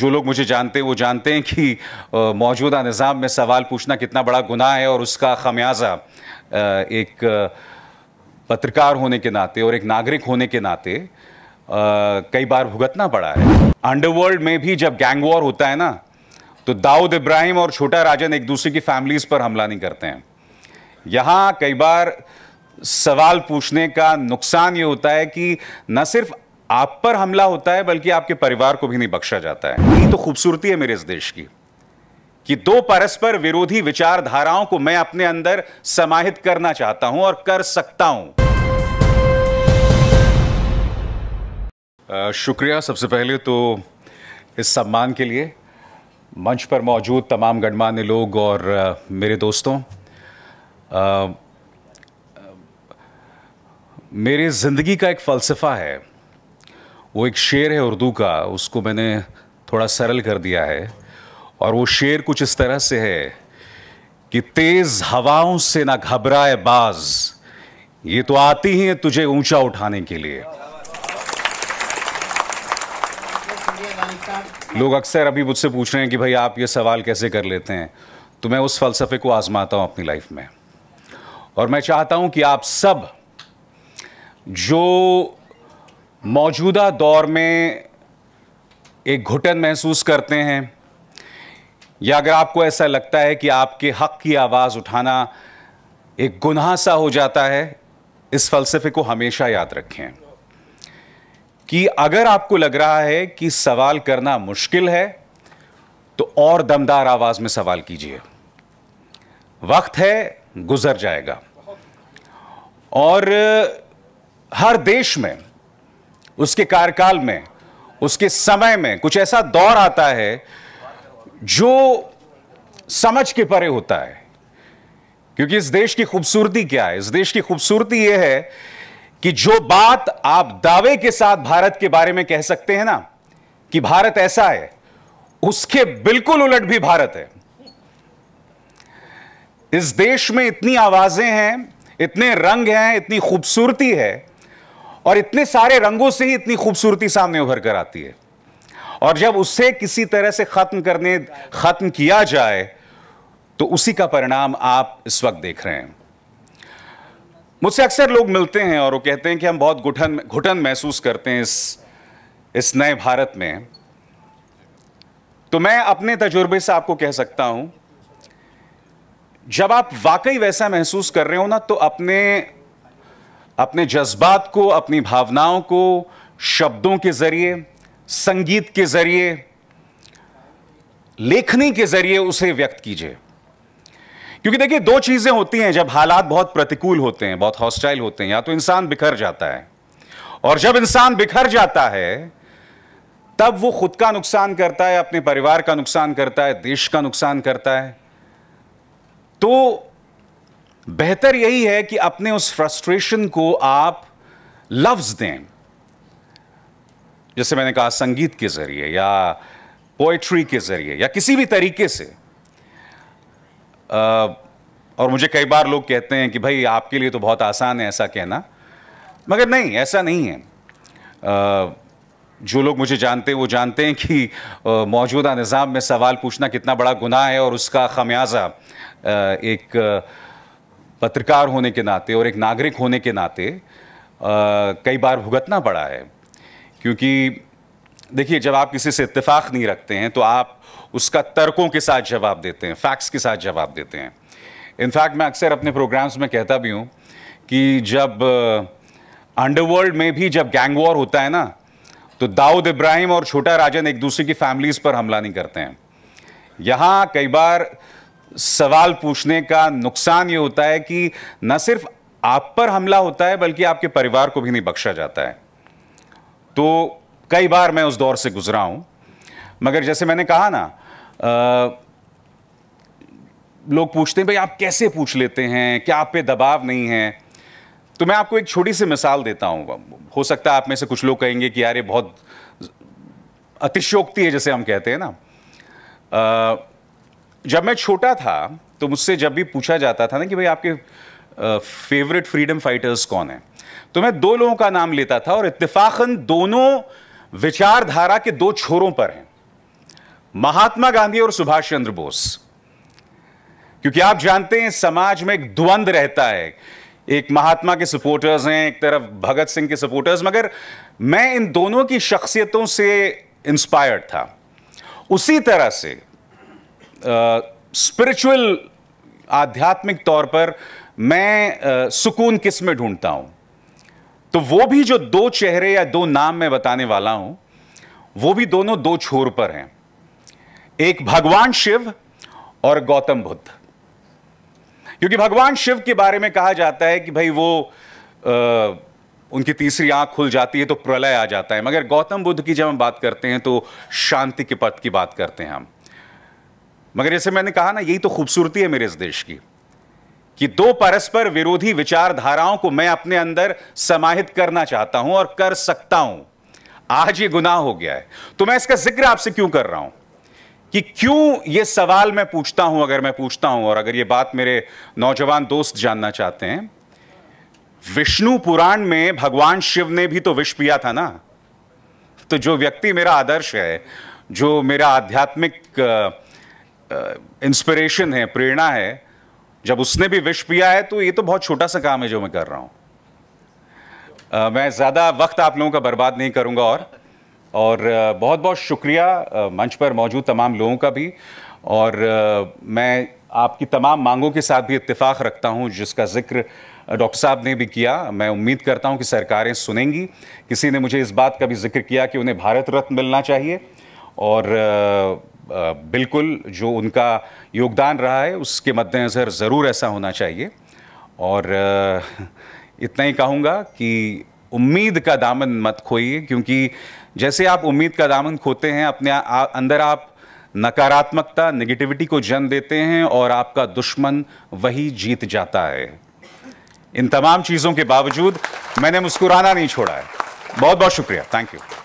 जो लोग मुझे जानते हैं वो जानते हैं कि मौजूदा निज़ाम में सवाल पूछना कितना बड़ा गुनाह है और उसका खमियाजा एक पत्रकार होने के नाते और एक नागरिक होने के नाते कई बार भुगतना पड़ा है अंडरवर्ल्ड में भी जब गैंग वॉर होता है ना तो दाऊद इब्राहिम और छोटा राजन एक दूसरे की फैमिलीज़ पर हमला नहीं करते हैं यहाँ कई बार सवाल पूछने का नुकसान ये होता है कि न सिर्फ आप पर हमला होता है बल्कि आपके परिवार को भी नहीं बख्शा जाता है यही तो खूबसूरती है मेरे इस देश की कि दो परस्पर विरोधी विचारधाराओं को मैं अपने अंदर समाहित करना चाहता हूं और कर सकता हूं शुक्रिया सबसे पहले तो इस सम्मान के लिए मंच पर मौजूद तमाम गणमान्य लोग और मेरे दोस्तों आ, मेरे ज़िंदगी का एक फ़लसफ़ा है वो एक शेर है उर्दू का उसको मैंने थोड़ा सरल कर दिया है और वो शेर कुछ इस तरह से है कि तेज़ हवाओं से ना घबराए बाज ये तो आती ही है तुझे ऊंचा उठाने के लिए लोग अक्सर अभी मुझसे पूछ रहे हैं कि भाई आप ये सवाल कैसे कर लेते हैं तो मैं उस फलसफे को आजमाता हूं अपनी लाइफ में और मैं चाहता हूं कि आप सब जो मौजूदा दौर में एक घुटन महसूस करते हैं या अगर आपको ऐसा लगता है कि आपके हक की आवाज़ उठाना एक गुनाह सा हो जाता है इस फलसफे को हमेशा याद रखें कि अगर आपको लग रहा है कि सवाल करना मुश्किल है तो और दमदार आवाज़ में सवाल कीजिए वक्त है गुजर जाएगा और हर देश में उसके कार्यकाल में उसके समय में कुछ ऐसा दौर आता है जो समझ के परे होता है क्योंकि इस देश की खूबसूरती क्या है इस देश की खूबसूरती यह है कि जो बात आप दावे के साथ भारत के बारे में कह सकते हैं ना कि भारत ऐसा है उसके बिल्कुल उलट भी भारत है इस देश में इतनी आवाजें हैं इतने रंग हैं इतनी खूबसूरती है और इतने सारे रंगों से ही इतनी खूबसूरती सामने उभर कर आती है और जब उससे किसी तरह से खत्म करने खत्म किया जाए तो उसी का परिणाम आप इस वक्त देख रहे हैं मुझसे अक्सर लोग मिलते हैं और वो कहते हैं कि हम बहुत घुटन घुटन महसूस करते हैं इस इस नए भारत में तो मैं अपने तजुर्बे से आपको कह सकता हूं जब आप वाकई वैसा महसूस कर रहे हो ना तो अपने अपने जज्बात को अपनी भावनाओं को शब्दों के ज़रिए संगीत के ज़रिए लेखनी के ज़रिए उसे व्यक्त कीजिए क्योंकि देखिए दो चीज़ें होती हैं जब हालात बहुत प्रतिकूल होते हैं बहुत हॉस्टाइल होते हैं या तो इंसान बिखर जाता है और जब इंसान बिखर जाता है तब वो खुद का नुकसान करता है अपने परिवार का नुकसान करता है देश का नुकसान करता है तो बेहतर यही है कि अपने उस फ्रस्ट्रेशन को आप लफ्ज दें जैसे मैंने कहा संगीत के जरिए या पोएट्री के जरिए या किसी भी तरीके से और मुझे कई बार लोग कहते हैं कि भाई आपके लिए तो बहुत आसान है ऐसा कहना मगर नहीं ऐसा नहीं है जो लोग मुझे जानते हैं वो जानते हैं कि मौजूदा निज़ाम में सवाल पूछना कितना बड़ा गुनाह है और उसका खमियाजा एक आ, पत्रकार होने के नाते और एक नागरिक होने के नाते आ, कई बार भुगतना पड़ा है क्योंकि देखिए जब आप किसी से इत्तेफाक नहीं रखते हैं तो आप उसका तर्कों के साथ जवाब देते हैं फैक्ट्स के साथ जवाब देते हैं इनफैक्ट मैं अक्सर अपने प्रोग्राम्स में कहता भी हूँ कि जब अंडरवर्ल्ड में भी जब गैंग वॉर होता है ना तो दाऊद इब्राहिम और छोटा राजन एक दूसरे की फैमिलीज़ पर हमला नहीं करते हैं यहाँ कई बार सवाल पूछने का नुकसान ये होता है कि न सिर्फ आप पर हमला होता है बल्कि आपके परिवार को भी नहीं बख्शा जाता है तो कई बार मैं उस दौर से गुजरा हूं मगर जैसे मैंने कहा ना आ, लोग पूछते हैं भाई आप कैसे पूछ लेते हैं क्या आप पे दबाव नहीं है तो मैं आपको एक छोटी सी मिसाल देता हूँ हो सकता है आप में से कुछ लोग कहेंगे कि यार ये बहुत अतिशोक्ति है जैसे हम कहते हैं ना आ, जब मैं छोटा था तो मुझसे जब भी पूछा जाता था ना कि भाई आपके फेवरेट फ्रीडम फाइटर्स कौन है तो मैं दो लोगों का नाम लेता था और इत्तेफाकन दोनों विचारधारा के दो छोरों पर हैं महात्मा गांधी और सुभाष चंद्र बोस क्योंकि आप जानते हैं समाज में एक द्वंद रहता है एक महात्मा के सपोर्टर्स हैं एक तरफ भगत सिंह के सपोर्टर्स मगर मैं इन दोनों की शख्सियतों से इंस्पायर्ड था उसी तरह से स्पिरिचुअल आध्यात्मिक तौर पर मैं आ, सुकून किस में ढूंढता हूं तो वो भी जो दो चेहरे या दो नाम मैं बताने वाला हूं वो भी दोनों दो छोर पर हैं एक भगवान शिव और गौतम बुद्ध क्योंकि भगवान शिव के बारे में कहा जाता है कि भाई वो आ, उनकी तीसरी आंख खुल जाती है तो प्रलय आ जाता है मगर गौतम बुद्ध की जब हम बात करते हैं तो शांति के पथ की बात करते हैं हम मगर जैसे मैंने कहा ना यही तो खूबसूरती है मेरे इस देश की कि दो परस्पर विरोधी विचारधाराओं को मैं अपने अंदर समाहित करना चाहता हूं और कर सकता हूं आज ये गुनाह हो गया है तो मैं इसका जिक्र आपसे क्यों कर रहा हूं कि क्यों ये सवाल मैं पूछता हूं अगर मैं पूछता हूं और अगर ये बात मेरे नौजवान दोस्त जानना चाहते हैं विष्णु पुराण में भगवान शिव ने भी तो विष पिया था ना तो जो व्यक्ति मेरा आदर्श है जो मेरा आध्यात्मिक इंस्पिरेशन है प्रेरणा है जब उसने भी विश पिया है तो ये तो बहुत छोटा सा काम है जो मैं कर रहा हूँ मैं ज़्यादा वक्त आप लोगों का बर्बाद नहीं करूँगा और और बहुत बहुत शुक्रिया मंच पर मौजूद तमाम लोगों का भी और मैं आपकी तमाम मांगों के साथ भी इतफाक रखता हूँ जिसका जिक्र डॉक्टर साहब ने भी किया मैं उम्मीद करता हूँ कि सरकारें सुनेंगी किसी ने मुझे इस बात का भी जिक्र किया कि उन्हें भारत रत्न मिलना चाहिए और बिल्कुल जो उनका योगदान रहा है उसके मद्देनज़र ज़रूर ऐसा होना चाहिए और इतना ही कहूँगा कि उम्मीद का दामन मत खोइए क्योंकि जैसे आप उम्मीद का दामन खोते हैं अपने आ, अंदर आप नकारात्मकता नेगेटिविटी को जन्म देते हैं और आपका दुश्मन वही जीत जाता है इन तमाम चीज़ों के बावजूद मैंने मुस्कुराना नहीं छोड़ा है बहुत बहुत शुक्रिया थैंक यू